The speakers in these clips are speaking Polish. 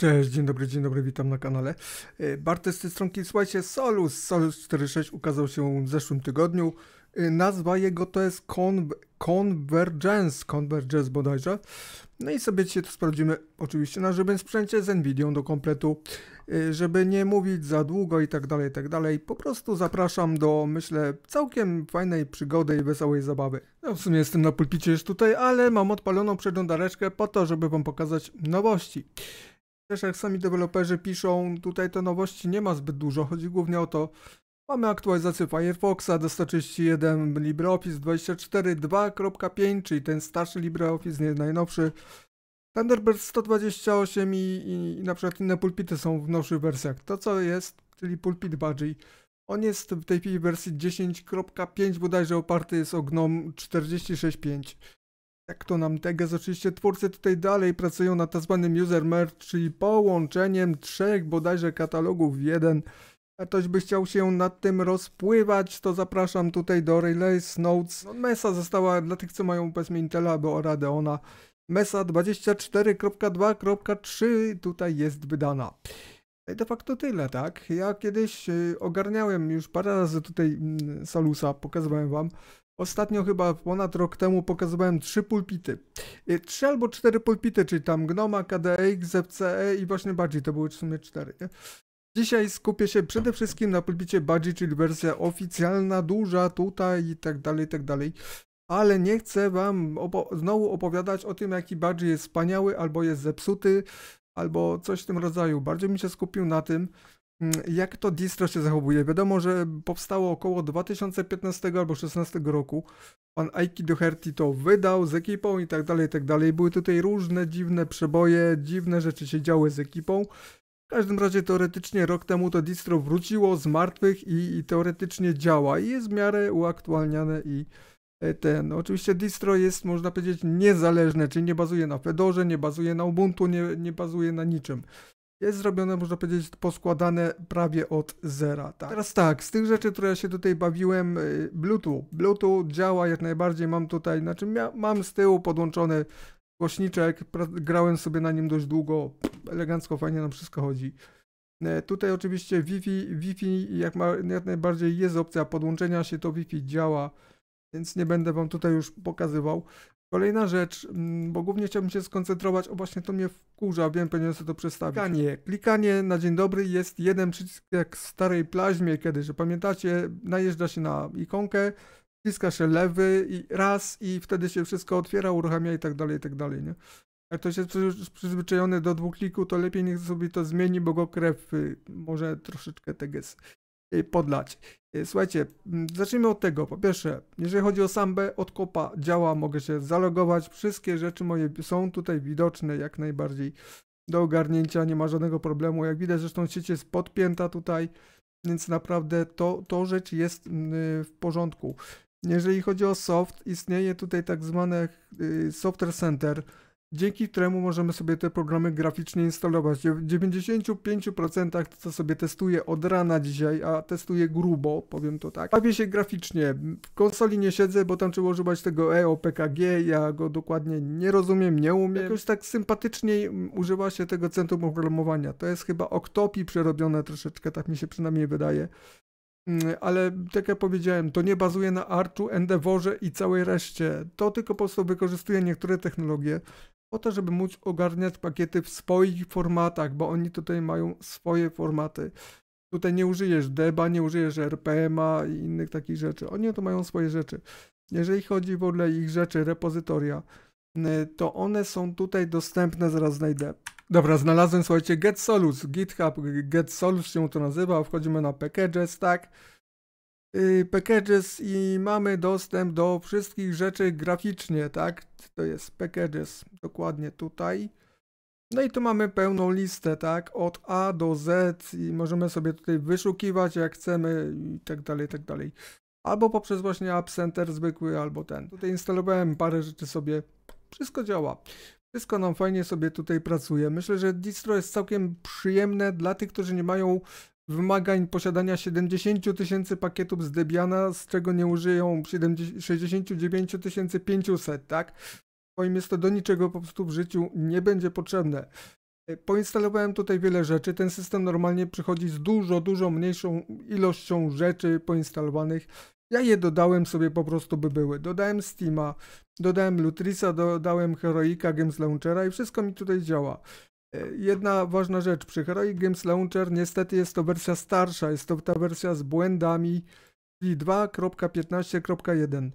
Cześć, dzień dobry, dzień dobry, witam na kanale. E, Bartek z tej stronki, słuchajcie, Solus, Solus 4.6 ukazał się w zeszłym tygodniu. E, nazwa jego to jest Con Convergence, Convergence bodajże. No i sobie dzisiaj to sprawdzimy oczywiście na żywym sprzęcie z Nvidią do kompletu, e, żeby nie mówić za długo i tak dalej, i tak dalej. Po prostu zapraszam do, myślę, całkiem fajnej przygody i wesołej zabawy. Ja no, w sumie jestem na pulpicie już tutaj, ale mam odpaloną przeglądareczkę po to, żeby wam pokazać nowości też jak sami deweloperzy piszą, tutaj to nowości nie ma zbyt dużo. Chodzi głównie o to, mamy aktualizację Firefoxa do 131, LibreOffice 24.2.5, czyli ten starszy LibreOffice, nie najnowszy. Thunderbird 128 i, i, i, na przykład inne pulpity są w nowszych wersjach. To co jest, czyli pulpit Budgie, on jest w tej chwili w wersji 10.5 bodajże oparty jest o GNOME 46.5. Jak to nam teges? Oczywiście twórcy tutaj dalej pracują nad tzw. Tak user merge, czyli połączeniem trzech bodajże katalogów w jeden. A ktoś by chciał się nad tym rozpływać, to zapraszam tutaj do Relays Notes. No, Mesa została dla tych, co mają powiedzmy Intela albo Radeona. Mesa 24.2.3 tutaj jest wydana. No I de facto tyle, tak? Ja kiedyś y, ogarniałem już parę razy tutaj mm, Salusa, pokazywałem wam. Ostatnio chyba ponad rok temu pokazywałem trzy pulpity. Y, trzy albo cztery pulpity, czyli tam Gnoma, KDX, FCE i właśnie Badzi, to były w sumie cztery. Nie? Dzisiaj skupię się przede wszystkim na pulpicie Badzi, czyli wersja oficjalna, duża, tutaj i tak dalej, i tak dalej. Ale nie chcę wam opo znowu opowiadać o tym, jaki Badzi jest wspaniały, albo jest zepsuty, albo coś w tym rodzaju. Bardziej mi się skupił na tym, Mm, jak to distro się zachowuje. Wiadomo, że powstało około 2015 albo 2016 roku. Pan Aiki Doherty to wydał z ekipą i tak dalej, i tak dalej. Były tutaj różne dziwne przeboje, dziwne rzeczy się działy z ekipą. W każdym razie teoretycznie rok temu to distro wróciło z martwych i, i teoretycznie działa i jest w miarę uaktualniane i e, ten. Oczywiście distro jest, można powiedzieć, niezależne, czyli nie bazuje na Fedorze, nie bazuje na Ubuntu, nie, nie bazuje na niczym jest zrobione, można powiedzieć, poskładane prawie od zera. Tak. Teraz tak, z tych rzeczy, które ja się tutaj bawiłem, y, Bluetooth. Bluetooth działa jak najbardziej, mam tutaj, znaczy mam z tyłu podłączony głośniczek, grałem sobie na nim dość długo, elegancko, fajnie nam wszystko chodzi. E, tutaj oczywiście Wi-Fi, Wi-Fi jak, ma, jak najbardziej jest opcja podłączenia się, to Wi-Fi działa, więc nie będę Wam tutaj już pokazywał. Kolejna rzecz, mm, bo głównie chciałbym się skoncentrować, o właśnie to mnie wkurza, wiem, powinienem sobie to przestawić. Klikanie. Klikanie na dzień dobry jest jeden przycisk jak w starej plaźmie kiedy, że pamiętacie, najeżdża się na ikonkę, wciska się lewy i raz i wtedy się wszystko otwiera, uruchamia i tak dalej, i tak dalej, nie? Jak ktoś jest przyzwyczajony do dwóch klików, to lepiej niech sobie to zmieni, bo go krew y, może troszeczkę teges y, podlać. E, słuchajcie, mm, zacznijmy od tego. Po pierwsze, jeżeli chodzi o sambę, od kopa działa, mogę się zalogować. Wszystkie rzeczy moje są tutaj widoczne jak najbardziej do ogarnięcia, nie ma żadnego problemu. Jak widać, zresztą sieć jest podpięta tutaj, więc naprawdę to, to rzecz jest mm, y, w porządku. Jeżeli chodzi o soft, istnieje tutaj tak zwane y, software center, dzięki któremu możemy sobie te programy graficznie instalować. W 95% to sobie testuję od rana dzisiaj, a testuję grubo, powiem to tak. Bawię się graficznie. W konsoli nie siedzę, bo tam trzeba używać tego EOPKG, ja go dokładnie nie rozumiem, nie umiem. Jakoś tak sympatyczniej mm, używa się tego centrum oprogramowania. To jest chyba Octopi przerobione troszeczkę, tak mi się przynajmniej wydaje mm, ale tak jak powiedziałem, to nie bazuje na Archu, Endeavorze i całej reszcie. To tylko po prostu wykorzystuje niektóre technologie po to, żeby móc ogarniać pakiety w swoich formatach, bo oni tutaj mają swoje formaty. Tutaj nie użyjesz deba, nie użyjesz RPMa i innych takich rzeczy. Oni to mają swoje rzeczy. Jeżeli chodzi w ogóle ich rzeczy, repozytoria, y, to one są tutaj dostępne, zaraz znajdę. Dobra, znalazłem, słuchajcie, GetSolus, GitHub, GetSolus się to nazywa, wchodzimy na packages, tak? Y, packages i mamy dostęp do wszystkich rzeczy graficznie, tak? To jest packages, dokładnie tutaj. No i tu mamy pełną listę, tak? Od A do Z i możemy sobie tutaj wyszukiwać jak chcemy i tak dalej, i tak dalej. Albo poprzez właśnie App Center zwykły, albo ten. Tutaj instalowałem parę rzeczy sobie, wszystko działa. Wszystko nam fajnie sobie tutaj pracuje. Myślę, że distro jest całkiem przyjemne dla tych, którzy nie mają wymagań posiadania 70 tysięcy pakietów z Debiana, z czego nie użyją 70, 69 500, tak? Moim jest to do niczego po prostu w życiu nie będzie potrzebne. E, poinstalowałem tutaj wiele rzeczy. Ten system normalnie przychodzi z dużo, dużo mniejszą ilością rzeczy poinstalowanych. Ja je dodałem sobie po prostu by były. Dodałem Steama, dodałem Lutrisa, dodałem Heroika, Games Launchera i wszystko mi tutaj działa. Jedna ważna rzecz, przy Heroic Games Launcher niestety jest to wersja starsza, jest to ta wersja z błędami, czyli 2.15.1.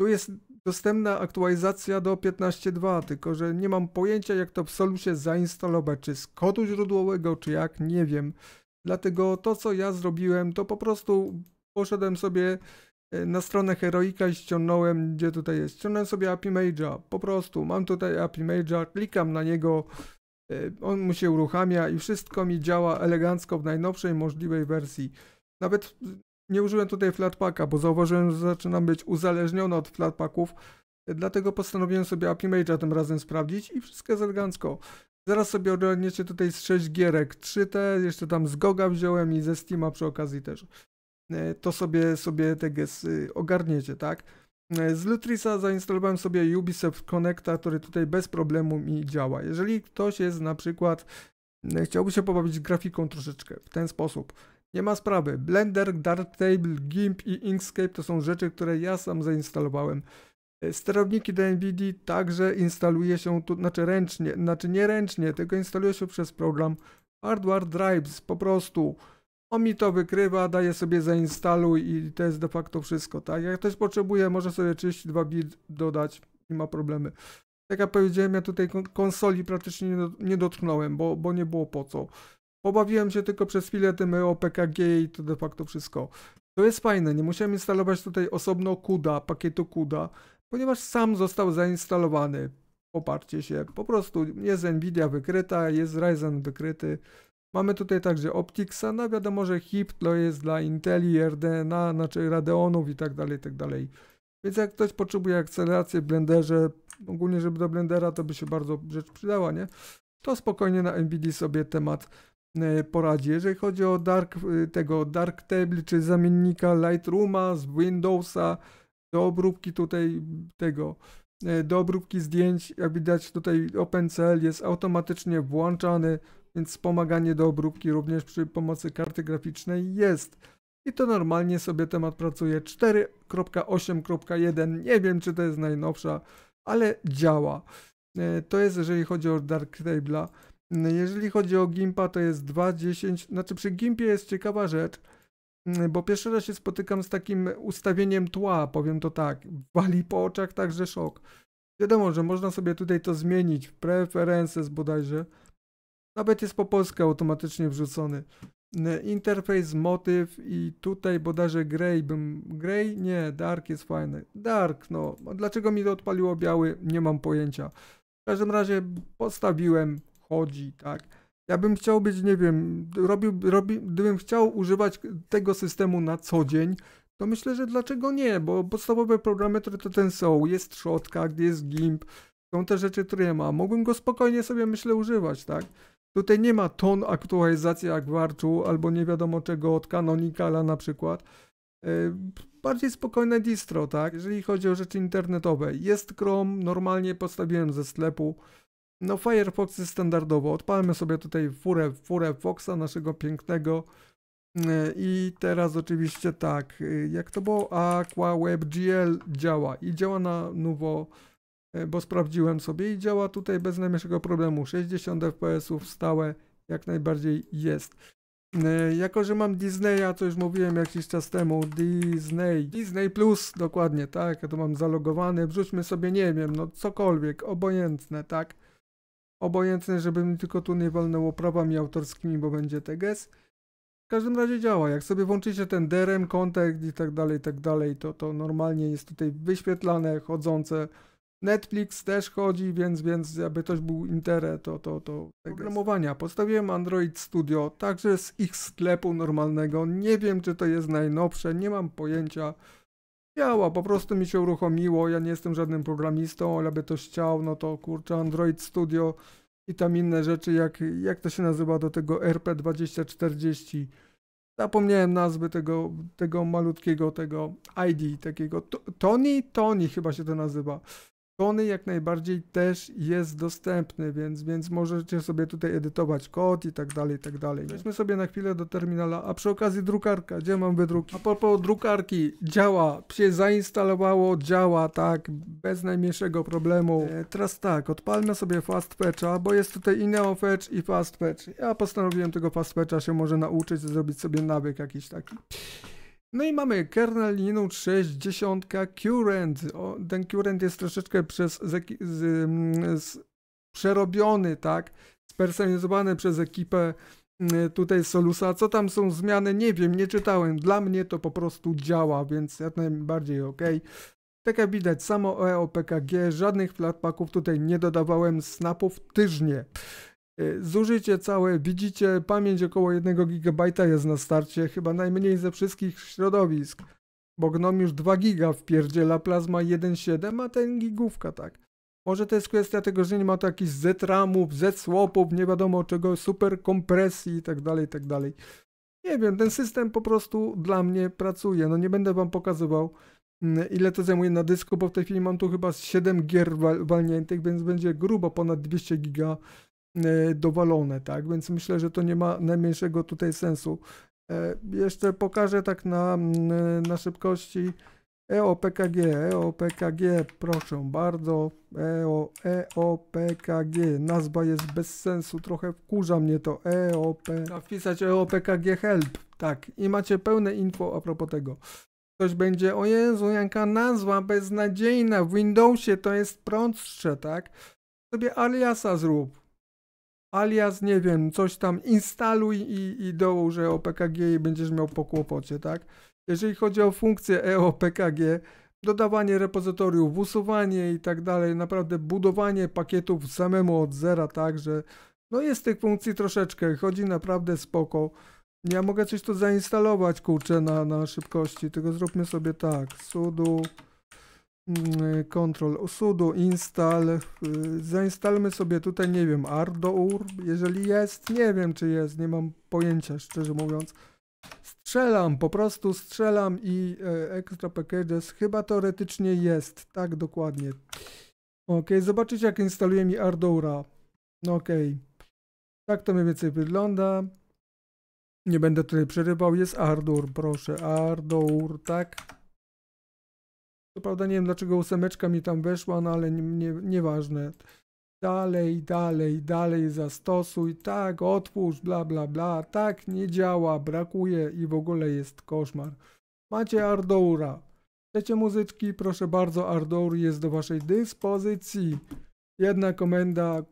Tu jest dostępna aktualizacja do 15.2, tylko że nie mam pojęcia jak to w Solusie zainstalować, czy z kodu źródłowego, czy jak, nie wiem. Dlatego to co ja zrobiłem, to po prostu poszedłem sobie e, na stronę Heroika i ściągnąłem, gdzie tutaj jest, ściągnąłem sobie API Mage'a, po prostu, mam tutaj API Mage'a, klikam na niego, E, on mu się uruchamia i wszystko mi działa elegancko w najnowszej możliwej wersji. Nawet y, nie użyłem tutaj flatpaka, bo zauważyłem, że zaczynam być uzależniony od flatpaków. E, dlatego postanowiłem sobie AppImage'a tym razem sprawdzić i wszystko jest elegancko. Zaraz sobie ogarniecie tutaj z 6 gierek, 3T, jeszcze tam z Goga wziąłem i ze Steama przy okazji też. E, to sobie, sobie te gesty ogarniecie, tak? E, z Lutrisa zainstalowałem sobie Ubisoft Connecta, który tutaj bez problemu mi działa. Jeżeli ktoś jest na przykład, e, chciałby się pobawić grafiką troszeczkę w ten sposób, nie ma sprawy. Blender, Darktable, GIMP i Inkscape to są rzeczy, które ja sam zainstalowałem. E, sterowniki do NVIDIA także instaluje się tu, znaczy ręcznie, znaczy nie ręcznie, tylko instaluje się przez program Hardware Drives po prostu. On mi to wykrywa, daje sobie zainstaluj i to jest de facto wszystko, tak? Jak ktoś potrzebuje, może sobie 32 bit dodać, nie ma problemy. Jak jak powiedziałem, ja tutaj konsoli praktycznie nie, nie dotknąłem, bo, bo nie było po co. Pobawiłem się tylko przez chwilę tym OPKG i to de facto wszystko. To jest fajne, nie musiałem instalować tutaj osobno CUDA, pakietu CUDA, ponieważ sam został zainstalowany. Poparcie się, po prostu jest Nvidia wykryta, jest Ryzen wykryty. Mamy tutaj także Opticsa, no wiadomo, że HIP to jest dla Inteli, RDNA, znaczy Radeonów i tak dalej, tak dalej. Więc jak ktoś potrzebuje akceleracji w Blenderze, ogólnie żeby do Blendera to by się bardzo rzecz przydała, nie? To spokojnie na NVD sobie temat e, poradzi. Jeżeli chodzi o dark, e, tego dark table, czy zamiennika Lightrooma z Windowsa do obróbki tutaj tego, e, do obróbki zdjęć, jak widać tutaj OpenCL jest automatycznie włączany więc wspomaganie do obróbki również przy pomocy karty graficznej jest. I to normalnie sobie temat pracuje 4.8.1. Nie wiem, czy to jest najnowsza, ale działa. E, to jest jeżeli chodzi o Darktable'a. E, jeżeli chodzi o Gimpa, to jest 2.10. Znaczy przy Gimpie jest ciekawa rzecz, bo pierwszy raz się spotykam z takim ustawieniem tła, powiem to tak. Wali po oczach także szok. Wiadomo, że można sobie tutaj to zmienić w preferences bodajże. Nawet jest po polsku automatycznie wrzucony. Interfejs, motyw i tutaj bodajże grey bym... Grey? Nie, dark jest fajny. Dark, no. Dlaczego mi to odpaliło biały? Nie mam pojęcia. W każdym razie postawiłem, chodzi, tak. Ja bym chciał być, nie wiem, robił, robi, gdybym chciał używać tego systemu na co dzień, to myślę, że dlaczego nie, bo podstawowe programy to ten są, jest Shotcut, gdzie jest gimp, są te rzeczy, które ja mam. Mógłbym go spokojnie sobie, myślę, używać, tak? Tutaj nie ma ton aktualizacji jak Warczu, albo nie wiadomo czego od Canonicala na przykład. E, bardziej spokojne distro, tak? Jeżeli chodzi o rzeczy internetowe. Jest Chrome, normalnie podstawiłem ze sklepu. No Firefox jest standardowo. Odpalmy sobie tutaj furę, furę Foxa naszego pięknego. E, I teraz oczywiście tak, e, jak to było, Aqua WebGL działa i działa na nowo E, bo sprawdziłem sobie i działa tutaj bez najmniejszego problemu. 60 fps stałe jak najbardziej jest. E, jako, że mam Disneya, co już mówiłem jakiś czas temu, Disney, Disney Plus, dokładnie, tak, ja to mam zalogowane, wrzućmy sobie, nie wiem, no cokolwiek, obojętne, tak, obojętne, żeby mi tylko tu nie walnęło prawami autorskimi, bo będzie TGS. W każdym razie działa, jak sobie włączycie ten DRM, kontakt i tak dalej, i tak dalej, to, to normalnie jest tutaj wyświetlane, chodzące, Netflix też chodzi, więc, więc aby ktoś był intere to, to, to programowania. Postawiłem Android Studio, także z ich sklepu normalnego. Nie wiem, czy to jest najnowsze, nie mam pojęcia. Miała, po prostu mi się uruchomiło. Ja nie jestem żadnym programistą, ale aby ktoś chciał, no to kurczę, Android Studio i tam inne rzeczy, jak, jak to się nazywa do tego RP2040. Zapomniałem nazwy tego, tego malutkiego, tego ID, takiego Tony, Tony chyba się to nazywa. Kony jak najbardziej też jest dostępny, więc, więc możecie sobie tutaj edytować kod i tak dalej, i tak dalej. Weźmy sobie na chwilę do terminala, a przy okazji drukarka, gdzie mam wydruki? A propos drukarki, działa, się zainstalowało, działa, tak, bez najmniejszego problemu. E, teraz tak, odpalmy sobie fastfetcha, bo jest tutaj i neofetch i fastfetch. Ja postanowiłem tego fastfetcha się może nauczyć, zrobić sobie nawyk jakiś taki. No i mamy kernel Linux 60 Current. O, ten Current jest troszeczkę przez, z, z, mm, z, przerobiony, tak? Spersonalizowany przez ekipę mm, tutaj Solusa. Co tam są zmiany? Nie wiem, nie czytałem. Dla mnie to po prostu działa, więc jak najbardziej ok. Tak jak widać, samo EOPKG, żadnych flatpaków tutaj nie dodawałem, snapów tyżnie. nie. Y, zużycie całe, widzicie, pamięć około 1 GB jest na starcie, chyba najmniej ze wszystkich środowisk, bo Gnom już 2 giga wpierdziela, Plazma 1,7, a ten gigówka tak. Może to jest kwestia tego, że nie ma to jakichś Z-ramów, Z-słopów, nie wiadomo czego, super kompresji itd., tak itd. Tak nie wiem, ten system po prostu dla mnie pracuje. No nie będę wam pokazywał, mm, ile to zajmuje na dysku, bo w tej chwili mam tu chyba 7 gier walniętych, więc będzie grubo ponad 200 giga E, dowalone, tak? Więc myślę, że to nie ma najmniejszego tutaj sensu. E, jeszcze pokażę tak na, na szybkości EOPKG, EOPKG, proszę bardzo, EO, EOPKG, nazwa jest bez sensu, trochę wkurza mnie to, EOP, wpisać EOPKG help, tak, i macie pełne info a propos tego. Ktoś będzie, o Jezu, jaka nazwa beznadziejna, w Windowsie to jest prądsze, tak? Sobie aliasa zrób, alias, nie wiem, coś tam instaluj i, i dołóż EOPKG i będziesz miał po kłopocie, tak? Jeżeli chodzi o funkcję EOPKG, dodawanie repozytoriów, usuwanie i tak dalej, naprawdę budowanie pakietów samemu od zera, także, no jest tych funkcji troszeczkę, chodzi naprawdę spoko. Ja mogę coś tu zainstalować, kurczę, na, na szybkości, tylko zróbmy sobie tak, sudo Ctrl mm, y, sudo install. Y, zainstalmy sobie tutaj, nie wiem, Ardour, jeżeli jest. Nie wiem, czy jest, nie mam pojęcia, szczerze mówiąc. Strzelam, po prostu strzelam i e, extra packages chyba teoretycznie jest, tak dokładnie. Ok, zobaczycie jak instaluje mi Ardoura. No ok, tak to mniej więcej wygląda. Nie będę tutaj przerywał, jest Ardour, proszę, Ardour, tak. Co prawda nie wiem, dlaczego ósemeczka mi tam weszła, no ale nie, nieważne. Dalej, dalej, dalej zastosuj, tak, otwórz, bla, bla, bla, tak, nie działa, brakuje i w ogóle jest koszmar. Macie Ardoura. Chcecie muzyczki? Proszę bardzo, Ardour jest do Waszej dyspozycji. Jedna komenda,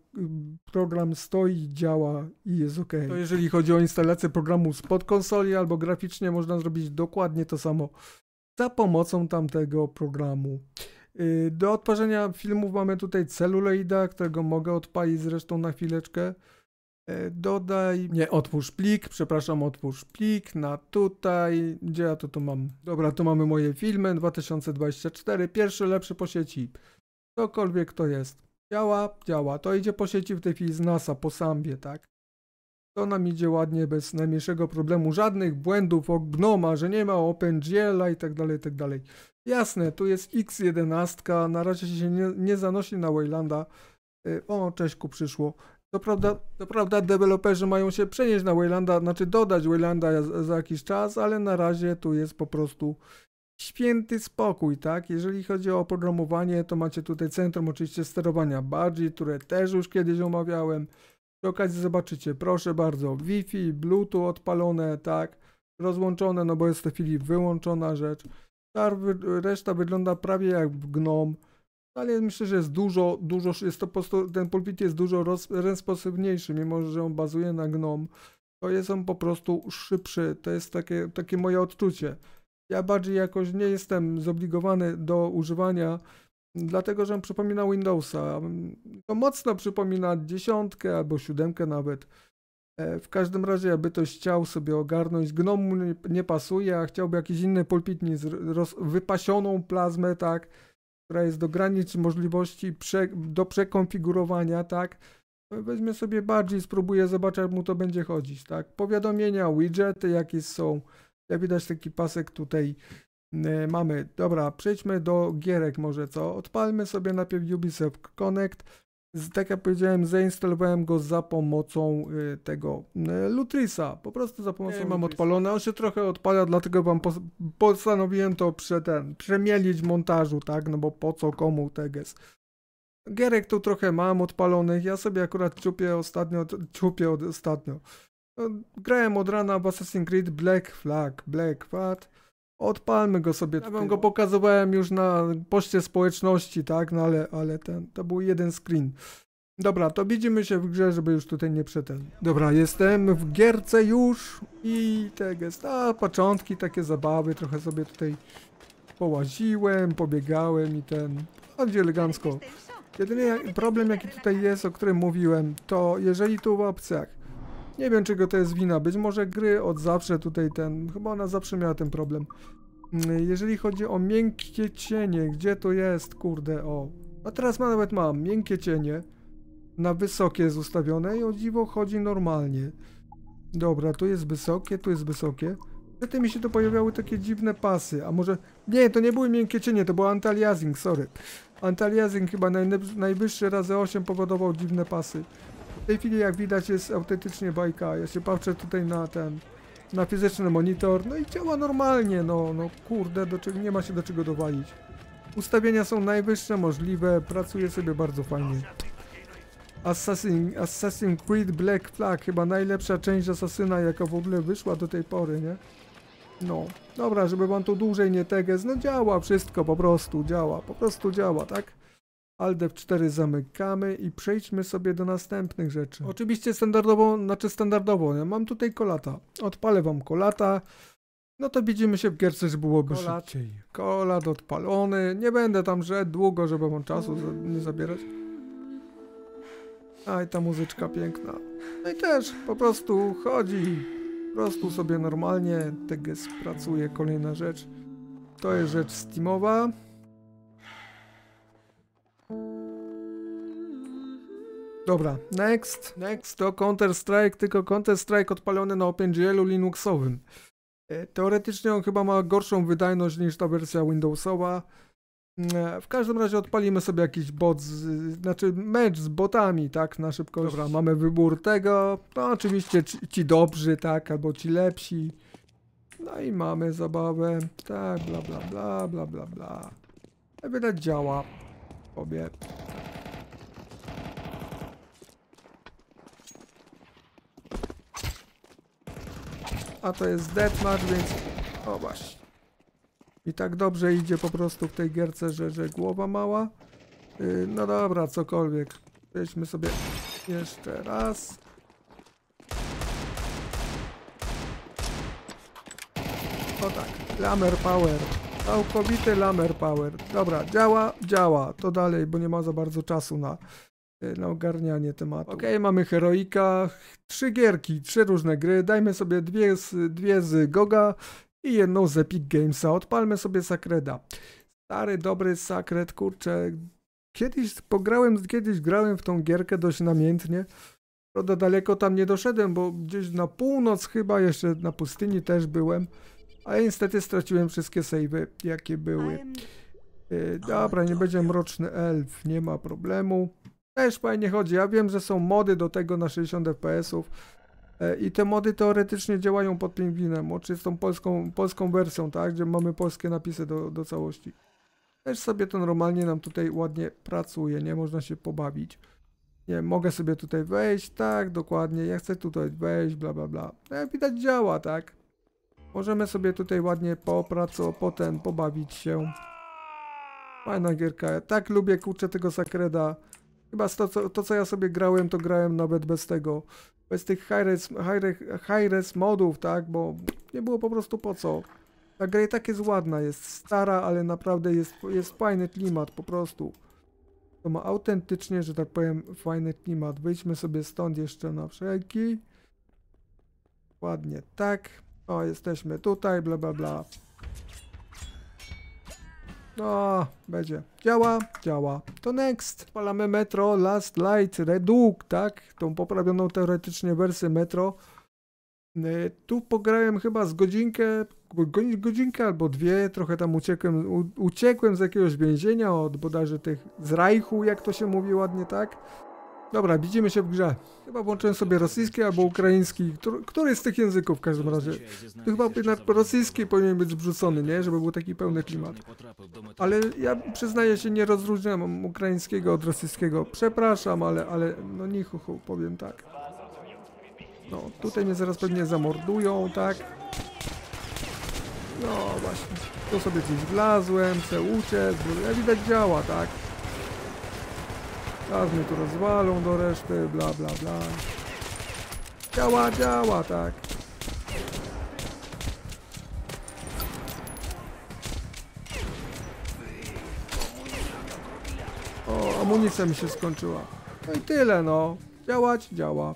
program stoi, działa i jest ok. To jeżeli chodzi o instalację programu spod konsoli albo graficznie, można zrobić dokładnie to samo za pomocą tamtego programu. Y, do odparzenia filmów mamy tutaj celuloida, którego mogę odpalić zresztą na chwileczkę. Y, dodaj, nie, otwórz plik, przepraszam, otwórz plik na tutaj, gdzie ja to tu mam? Dobra, tu mamy moje filmy, 2024, pierwszy lepszy po sieci. Cokolwiek to jest. Działa, działa, to idzie po sieci w tej chwili z NASA, po Sambie, tak? To nam idzie ładnie, bez najmniejszego problemu, żadnych błędów o Gnoma, że nie ma OpenGL-a i tak dalej, i tak dalej. Jasne, tu jest X11, na razie się nie, nie zanosi na Waylanda. E, o, cześćku przyszło. To prawda, to prawda, deweloperzy mają się przenieść na Waylanda, znaczy dodać Waylanda za, jakiś czas, ale na razie tu jest po prostu święty spokój, tak? Jeżeli chodzi o oprogramowanie, to macie tutaj centrum oczywiście sterowania bardziej, które też już kiedyś omawiałem. Przy okazji zobaczycie, proszę bardzo, Wi-Fi, Bluetooth odpalone, tak, rozłączone, no bo jest w tej chwili wyłączona rzecz. Ta reszta wygląda prawie jak gnom, ale myślę, że jest dużo, dużo, jest to po prostu, ten pulpit jest dużo rozposybniejszy, mimo że on bazuje na gnom. To jest on po prostu szybszy, to jest takie, takie moje odczucie. Ja bardziej jakoś nie jestem zobligowany do używania dlatego że on przypomina Windowsa. To mocno przypomina dziesiątkę albo siódemkę nawet. E, w każdym razie, aby ktoś chciał sobie ogarnąć, gnom mu nie, pasuje, a chciałby jakiś inny pulpitnik wypasioną plazmę, tak, która jest do granic możliwości prze, do przekonfigurowania, tak, weźmie sobie bardziej, spróbuje, zobaczyć, jak mu to będzie chodzić, tak. Powiadomienia, widgety, jakie są, jak widać taki pasek tutaj Y, mamy. Dobra, przejdźmy do gierek może co. Odpalmy sobie najpierw Ubisoft Connect. Tak jak powiedziałem, zainstalowałem go za pomocą y, tego y, Lutrisa. Po prostu za pomocą Ej, mam Lutrisa. odpalone. On się trochę odpala, dlatego wam postanowiłem to prze ten, przemielić w montażu, tak? No bo po co komu teges. Gierek tu trochę mam odpalonych. Ja sobie akurat ciupię ostatnio, ciupię ostatnio. No, grałem od rana w Assassin's Creed Black Flag, Black Flag. Odpalmy go sobie. Ja wam go pokazywałem już na poście społeczności, tak? No ale, ale ten, to był jeden screen. Dobra, to widzimy się w grze, żeby już tutaj nie przetem. Dobra, jestem w gierce już i te A, początki, takie zabawy, trochę sobie tutaj połaziłem, pobiegałem i ten, bardziej elegancko. Jedyny problem jaki tutaj jest, o którym mówiłem, to jeżeli tu w opcjach nie wiem, czego to jest wina. Być może gry od zawsze tutaj ten... Chyba ona zawsze miała ten problem. Mm, jeżeli chodzi o miękkie cienie, gdzie to jest? Kurde, o. A teraz ma, nawet mam miękkie cienie. Na wysokie jest ustawione i o dziwo chodzi normalnie. Dobra, tu jest wysokie, tu jest wysokie. Wtedy mi się to pojawiały takie dziwne pasy, a może... Nie, to nie były miękkie cienie, to był antaliasing, sorry. Antaliasing chyba najwyższy razy 8 powodował dziwne pasy. W tej chwili jak widać jest autentycznie bajka. Ja się patrzę tutaj na ten na fizyczny monitor, no i działa normalnie, no, no kurde, do czego, nie ma się do czego dowalić. Ustawienia są najwyższe możliwe, pracuje sobie bardzo fajnie. Assassin, Assassin Creed Black Flag, chyba najlepsza część Assassina jaka w ogóle wyszła do tej pory, nie? No, dobra, żeby wam tu dłużej nie teges, no działa wszystko po prostu, działa, po prostu działa, tak? Alt 4 zamykamy i przejdźmy sobie do następnych rzeczy. Oczywiście standardowo, znaczy standardowo, Ja mam tutaj kolata. Odpalę wam kolata. No to widzimy się w gierce, że byłoby kolat, szybciej. Kolat odpalony. Nie będę tam że długo, żeby wam czasu nie zabierać. Aj, ta muzyczka piękna. No i też po prostu chodzi. Po prostu sobie normalnie. TGS tak pracuje. Kolejna rzecz. To jest rzecz Steamowa. Dobra, next, next to Counter-Strike, tylko Counter-Strike odpalony na OpenGL-u Linuxowym. E, teoretycznie on chyba ma gorszą wydajność niż ta wersja Windowsowa. E, w każdym razie odpalimy sobie jakiś bot, z, znaczy mecz z botami, tak, na szybkość. Dobra, mamy wybór tego, no oczywiście ci, ci dobrzy, tak, albo ci lepsi. No i mamy zabawę, tak, bla bla bla, bla bla bla. Widać działa, obie. a to jest deathmatch, więc... O właśnie. I tak dobrze idzie po prostu w tej gierce, że, że głowa mała. Yy, no dobra, cokolwiek. Weźmy sobie jeszcze raz. O tak, lamer power. Całkowity lamer power. Dobra, działa, działa. To dalej, bo nie ma za bardzo czasu na Y, na ogarnianie tematu. Okej, okay, mamy heroika, trzy gierki, trzy różne gry, dajmy sobie dwie z, dwie z Goga i jedną z Epic Gamesa, odpalmy sobie Sakreda. Stary, dobry Sakred, kurczę, kiedyś pograłem, kiedyś grałem w tą gierkę dość namiętnie, Prawda, daleko tam nie doszedłem, bo gdzieś na północ chyba, jeszcze na pustyni też byłem, ale niestety straciłem wszystkie savey, jakie były. Y, dobra, nie będzie mroczny elf, nie ma problemu też fajnie chodzi. Ja wiem, że są mody do tego na 60 fpsów e, i te mody teoretycznie działają pod pingwinem, znaczy, tą polską, polską wersją, tak, gdzie mamy polskie napisy do, do całości. Też sobie to normalnie nam tutaj ładnie pracuje, nie? Można się pobawić. Nie, mogę sobie tutaj wejść, tak, dokładnie, ja chcę tutaj wejść, bla, bla, bla. No, jak widać działa, tak? Możemy sobie tutaj ładnie popracować, potem pobawić się. Fajna gierka, ja tak lubię, kurczę, tego Sakreda. Chyba to co, to, co ja sobie grałem, to grałem nawet bez tego, bez tych high-res high high modów, tak, bo nie było po prostu po co. Ta gra i tak jest ładna, jest stara, ale naprawdę jest, jest fajny klimat po prostu. To ma autentycznie, że tak powiem, fajny klimat. Wyjdźmy sobie stąd jeszcze na wszelki. Ładnie, tak. O, jesteśmy tutaj, bla bla bla. No, będzie. Działa, działa. To next. Palamy Metro Last Light Reduk, tak? Tą poprawioną teoretycznie wersję Metro. Y, tu pograłem chyba z godzinkę, godzinkę albo dwie, trochę tam uciekłem, uciekłem z jakiegoś więzienia od bodajże tych z Rajchu, jak to się mówi ładnie, tak? Dobra, widzimy się w grze. Chyba włączyłem sobie rosyjski albo ukraiński. Który, który z tych języków w każdym razie? To chyba jednak rosyjski powinien być wrzucony, nie? Żeby był taki pełny klimat. Ale ja przyznaję się, nie rozróżniam ukraińskiego od rosyjskiego. Przepraszam, ale, ale no nichuchu, powiem tak. No, tutaj mnie zaraz pewnie zamordują, tak? No właśnie, tu sobie gdzieś wlazłem, chcę uciec, ja widać działa, tak? Teraz mnie tu rozwalą do reszty, bla bla bla. Działa, działa, tak. O, amunicja mi się skończyła. No i tyle, no. Działać, działa.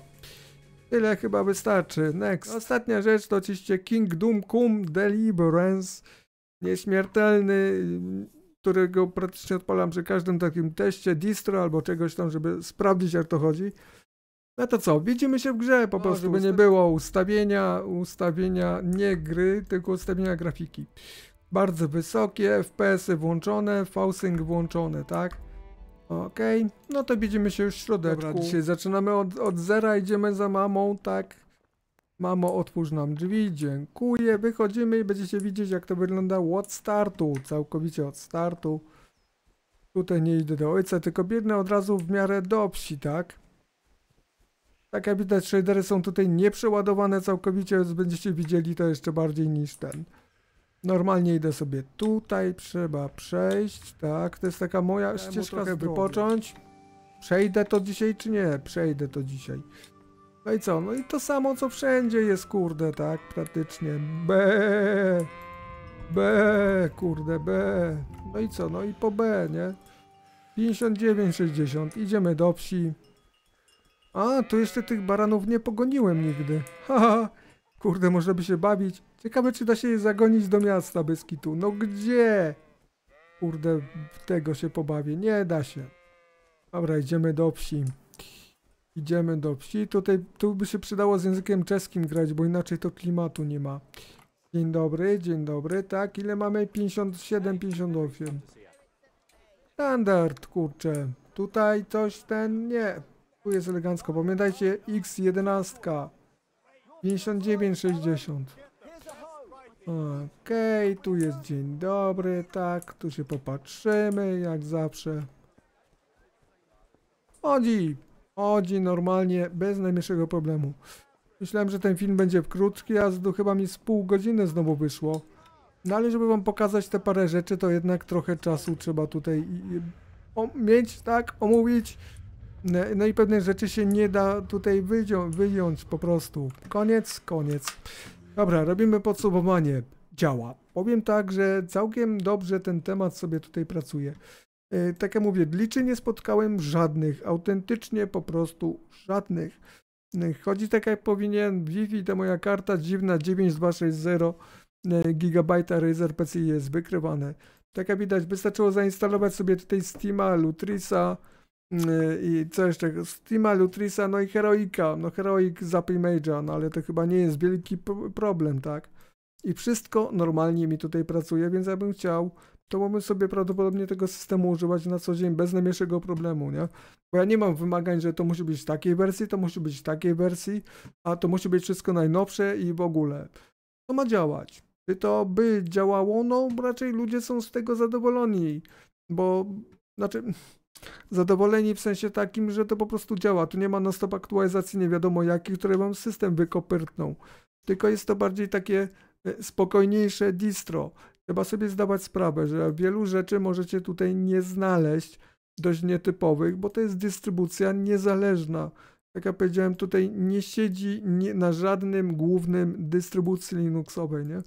Tyle chyba wystarczy. Next. Ostatnia rzecz to oczywiście Kingdom Cum Deliverance. Nieśmiertelny, którego praktycznie odpalam przy każdym takim teście, distro albo czegoś tam, żeby sprawdzić jak to chodzi. No to co, widzimy się w grze, po no, prostu by nie było ustawienia, ustawienia nie gry, tylko ustawienia grafiki. Bardzo wysokie, FPS-y włączone, fausing włączone, tak? Okej, okay. no to widzimy się już w środeczku. Dobra, dzisiaj zaczynamy od, od zera, idziemy za mamą, tak? Mamo, otwórz nam drzwi, dziękuję. Wychodzimy i będziecie widzieć, jak to wyglądało od startu, całkowicie od startu. Tutaj nie idę do ojca, tylko biegnę od razu w miarę do psi, tak? Tak jak widać, shadery są tutaj nieprzeładowane całkowicie, więc będziecie widzieli to jeszcze bardziej niż ten. Normalnie idę sobie tutaj, trzeba przejść, tak? To jest taka moja ścieżka, żeby począć. Przejdę to dzisiaj czy nie? Przejdę to dzisiaj. No i co? No i to samo co wszędzie jest, kurde, tak? Praktycznie. B. B, kurde, B. No i co? No i po B, nie? 59, 60, Idziemy do wsi. A, to jeszcze tych baranów nie pogoniłem nigdy. Haha. Kurde, można by się bawić. Ciekawe, czy da się je zagonić do miasta bez kitu. No gdzie? Kurde, tego się pobawię. Nie da się. Dobra, idziemy do wsi. Idziemy do wsi. Tutaj tu by się przydało z językiem czeskim grać, bo inaczej to klimatu nie ma. Dzień dobry, dzień dobry. Tak, ile mamy? 57, 58. Standard, kurczę. Tutaj coś ten... nie. Tu jest elegancko. Pamiętajcie, X11. 59, 60. Okej, okay, tu jest dzień dobry, tak, tu się popatrzymy, jak zawsze. Chodzi! Chodzi normalnie, bez najmniejszego problemu. Myślałem, że ten film będzie krótki, a to chyba mi z pół godziny znowu wyszło. No ale żeby wam pokazać te parę rzeczy, to jednak trochę czasu trzeba tutaj mieć, tak, omówić. No, no i pewne rzeczy się nie da tutaj wyjąć, wyjąć po prostu. Koniec, koniec. Dobra, robimy podsumowanie. Działa. Powiem tak, że całkiem dobrze ten temat sobie tutaj pracuje. E, tak jak mówię, liczy nie spotkałem żadnych, autentycznie po prostu żadnych. E, chodzi tak jak powinien, Wi-Fi, moja karta dziwna 9260 e, GB Razer PCI jest wykrywane. Tak jak widać, wystarczyło zainstalować sobie tutaj Steama, Lutrisa i co jeszcze? Steama, Lutrisa, no i Heroika. No Heroik Zap Image'a, no ale to chyba nie jest wielki problem, tak? I wszystko normalnie mi tutaj pracuje, więc ja bym chciał to mamy sobie prawdopodobnie tego systemu używać na co dzień bez najmniejszego problemu, nie? Bo ja nie mam wymagań, że to musi być w takiej wersji, to musi być w takiej wersji, a to musi być wszystko najnowsze i w ogóle. To ma działać. Czy to by działało? No, raczej ludzie są z tego zadowoleni, bo znaczy zadowoleni w sensie takim, że to po prostu działa. Tu nie ma non-stop aktualizacji nie wiadomo jakich, które wam system wykopertną. Tylko jest to bardziej takie e, spokojniejsze distro trzeba sobie zdawać sprawę, że wielu rzeczy możecie tutaj nie znaleźć, dość nietypowych, bo to jest dystrybucja niezależna. Tak jak ja powiedziałem, tutaj nie siedzi nie, na żadnym głównym dystrybucji Linuxowej, nie?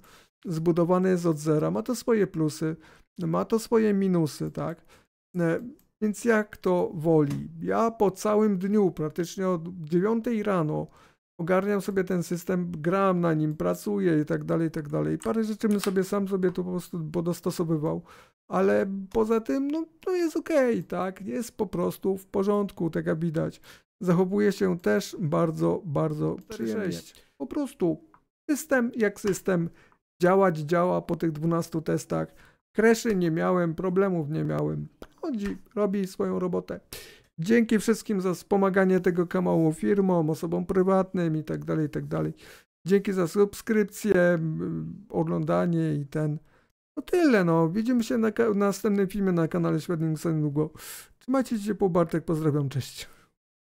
Zbudowane jest od zera, ma to swoje plusy, ma to swoje minusy, tak? E, więc jak to woli? Ja po całym dniu, praktycznie od 9 rano, ogarniam sobie ten system, gram na nim, pracuję i tak dalej, i tak dalej. Parę rzeczy bym sobie sam sobie tu po prostu podostosowywał, ale poza tym, no, to jest okej, okay, tak? Jest po prostu w porządku, tak jak widać. Zachowuje się też bardzo, bardzo przyjemnie. Po prostu system jak system, działać działa po tych 12 testach. Kreszy nie miałem, problemów nie miałem. Chodzi, robi swoją robotę. Dzięki wszystkim za wspomaganie tego kanału firmom, osobom prywatnym i tak dalej, i tak dalej. Dzięki za subskrypcję, oglądanie i ten. No tyle, no. Widzimy się na, na następnym filmie na kanale Średnim Długo. Trzymajcie się, po Bartek, pozdrawiam, cześć.